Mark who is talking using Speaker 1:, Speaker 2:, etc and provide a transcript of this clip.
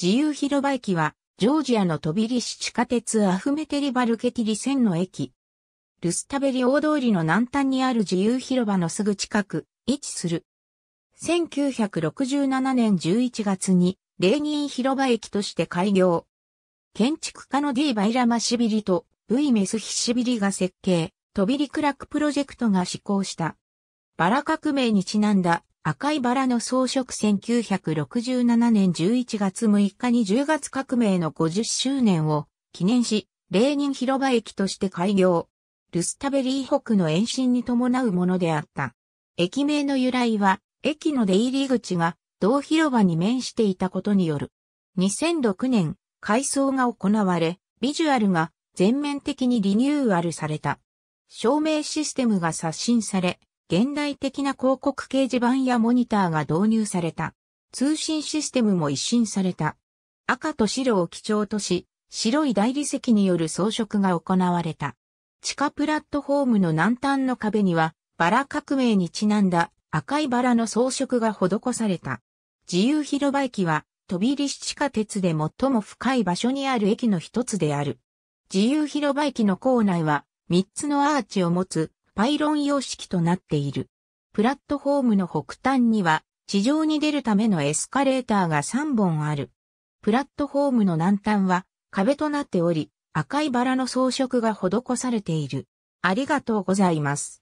Speaker 1: 自由広場駅は、ジョージアの飛びリ市地下鉄アフメテリバルケティリ線の駅。ルスタベリ大通りの南端にある自由広場のすぐ近く、位置する。1967年11月に、レーニン広場駅として開業。建築家のデ D・ バイラマシビリとイ・メスヒシビリが設計、飛びリクラックプロジェクトが施行した。バラ革命にちなんだ赤いバラの装飾1967年11月6日に10月革命の50周年を記念し、レーニン広場駅として開業。ルスタベリー北の延伸に伴うものであった。駅名の由来は、駅の出入り口が同広場に面していたことによる。2006年、改装が行われ、ビジュアルが全面的にリニューアルされた。照明システムが刷新され、現代的な広告掲示板やモニターが導入された。通信システムも一新された。赤と白を基調とし、白い大理石による装飾が行われた。地下プラットフォームの南端の壁には、バラ革命にちなんだ赤いバラの装飾が施された。自由広場駅は、飛び入り地下鉄で最も深い場所にある駅の一つである。自由広場駅の構内は、三つのアーチを持つパイロン様式となっている。プラットフォームの北端には地上に出るためのエスカレーターが3本ある。プラットフォームの南端は壁となっており、赤いバラの装飾が施されている。ありがとうございます。